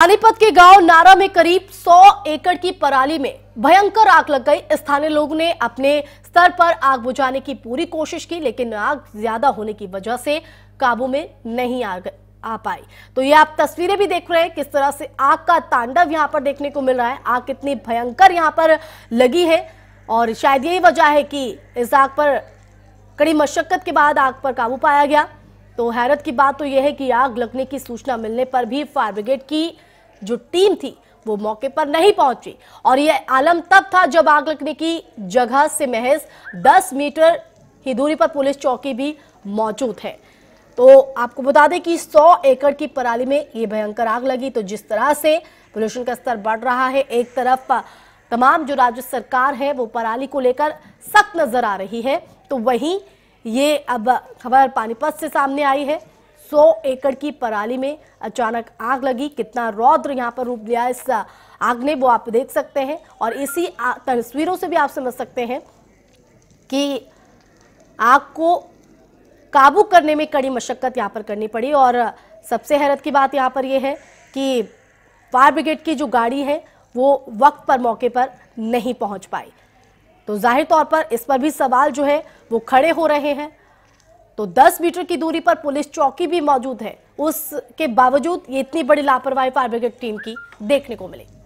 पानीपत के गांव नारा में करीब 100 एकड़ की पराली में भयंकर आग लग गई स्थानीय लोगों ने अपने स्तर पर आग बुझाने की पूरी कोशिश की लेकिन आग ज्यादा होने की वजह से काबू में नहीं आ गई आ पाई तो ये आप तस्वीरें भी देख रहे हैं किस तरह से आग का तांडव यहां पर देखने को मिल रहा है आग कितनी भयंकर यहां पर लगी है और शायद यही वजह है कि इस आग पर कड़ी मशक्कत के बाद आग पर काबू पाया गया तो हैरत की बात तो यह है कि आग लगने की सूचना मिलने पर भी फायर ब्रिगेड की जो टीम थी वो मौके पर नहीं पहुंची और यह आलम तब था जब आग लगने की जगह से महज 10 मीटर ही दूरी पर पुलिस चौकी भी मौजूद है तो आपको बता दें कि 100 एकड़ की पराली में यह भयंकर आग लगी तो जिस तरह से पोल्यूशन का स्तर बढ़ रहा है एक तरफ तमाम जो राज्य सरकार है वो पराली को लेकर सख्त नजर आ रही है तो वहीं ये अब खबर पानीपत से सामने आई है 100 एकड़ की पराली में अचानक आग लगी कितना रौद्र यहाँ पर रूप लिया इस आग ने वो आप देख सकते हैं और इसी तस्वीरों से भी आप समझ सकते हैं कि आग को काबू करने में कड़ी मशक्क़त यहाँ पर करनी पड़ी और सबसे हैरत की बात यहाँ पर यह है कि फायर ब्रिगेड की जो गाड़ी है वो वक्त पर मौके पर नहीं पहुँच पाई तो जाहिर तौर पर इस पर भी सवाल जो है वो खड़े हो रहे हैं तो 10 मीटर की दूरी पर पुलिस चौकी भी मौजूद है उसके बावजूद ये इतनी बड़ी लापरवाही फायर ब्रिगेड टीम की देखने को मिली